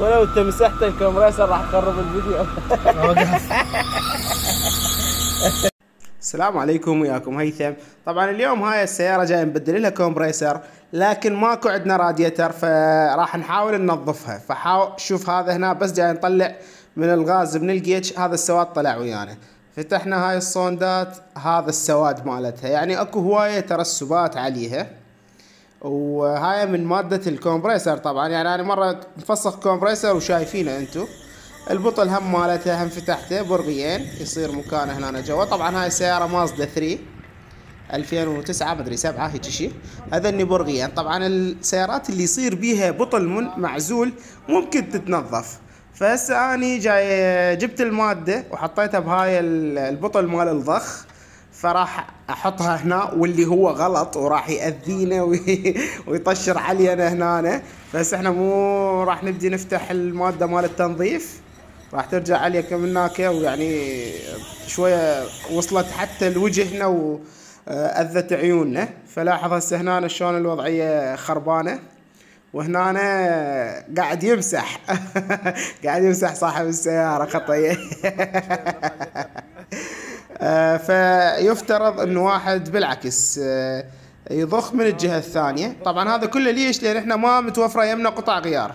ولو انت مسحت الكمبريسر راح تخرب الفيديو السلام عليكم وياكم هيثم طبعا اليوم هاي السياره جاي نبدل لها كومبريسر لكن ماكو عندنا راديتر فراح نحاول ننظفها فحاول شوف هذا هنا بس جاي نطلع من الغاز من الجيتش هذا السواد طلع ويانا فتحنا هاي الصوندات هذا السواد مالتها يعني اكو هوايه ترسبات عليها وهاي من مادة الكومبريسر طبعا يعني انا مرة مفسخ كومبريسر وشايفينه انتو البطل هم مالته هم فتحته برغيين يصير مكانه هنا جوا طبعا هاي السيارة مازدا 3 2009 مدري 7 هيك شيء هذني برغيين طبعا السيارات اللي يصير بيها بطل من معزول ممكن تتنظف فهسه اني جاي جبت الماده وحطيتها بهاي البطل مال الضخ فراح احطها هنا واللي هو غلط وراح ياذينا ويطشر علينا هنا بس احنا مو راح نبدي نفتح الماده مال التنظيف راح ترجع علي كم هناك ويعني شويه وصلت حتى لوجهنا واذت عيوننا فلاحظ هسه هنا شلون الوضعيه خربانه وهنا أنا قاعد يمسح قاعد يمسح صاحب السياره خطيه آه، فيفترض ان واحد بالعكس آه، يضخ من الجهه الثانيه طبعا هذا كله ليش لان احنا ما متوفره يمنا قطع غيار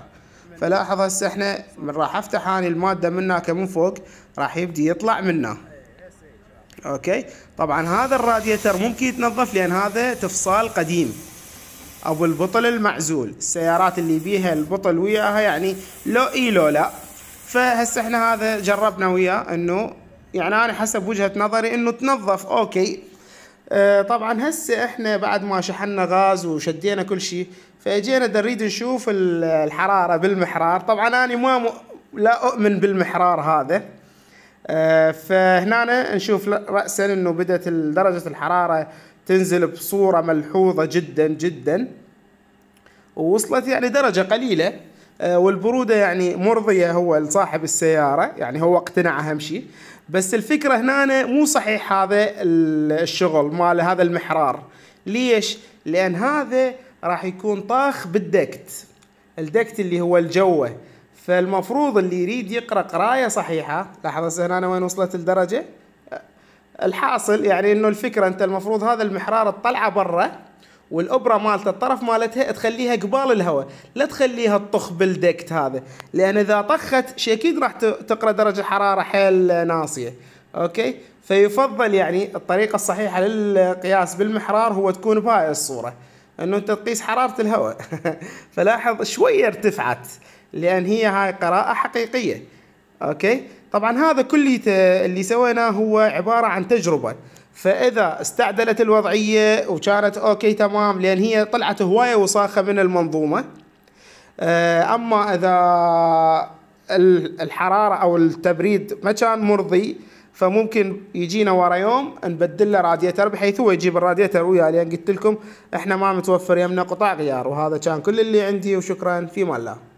فلاحظ هسه احنا من راح افتح هاني الماده من هناك من فوق راح يبدي يطلع منه اوكي طبعا هذا الراديتر ممكن يتنظف لان هذا تفصال قديم ابو البطل المعزول السيارات اللي بيها البطل وياها يعني لو اي لو لا فهسه احنا هذا جربنا وياه انه يعني انا حسب وجهه نظري انه تنظف اوكي آه طبعا هسه احنا بعد ما شحنا غاز وشدينا كل شيء فاجينا نريد نشوف الحراره بالمحرار طبعا انا ما م... لا اؤمن بالمحرار هذا آه فهنا نشوف راسا انه بدات درجه الحراره تنزل بصوره ملحوظه جدا جدا ووصلت يعني درجه قليله آه، والبرودة يعني مرضية هو لصاحب السيارة يعني هو اقتنع أهم شيء بس الفكرة هنا مو صحيح هذا الشغل مال هذا المحرار ليش؟ لأن هذا راح يكون طاخ بالدكت الدكت اللي هو الجوه فالمفروض اللي يريد يقرا قرايه صحيحه لاحظ هنا انا وين وصلت الدرجه آه، الحاصل يعني انه الفكره انت المفروض هذا المحرار تطلعه برا والابرة مالته الطرف مالتها تخليها قبال الهواء لا تخليها تطخ بالدكت هذا لان اذا طخت شي اكيد راح تقرا درجه حراره حيل ناصيه اوكي فيفضل يعني الطريقه الصحيحه للقياس بالمحرار هو تكون بهاي الصوره انه انت تقيس حراره الهواء فلاحظ شويه ارتفعت لان هي هاي قراءه حقيقيه اوكي طبعا هذا كليته اللي سويناه هو عباره عن تجربه فاذا استعدلت الوضعيه وكانت اوكي تمام لان هي طلعت هوايه وساخه من المنظومه آه، اما اذا الحراره او التبريد ما كان مرضي فممكن يجينا ورا يوم نبدل له راديتر بحيث هو يجيب الراديتر وياه لان قلت لكم احنا ما متوفر يمنا قطع غيار وهذا كان كل اللي عندي وشكرا في الله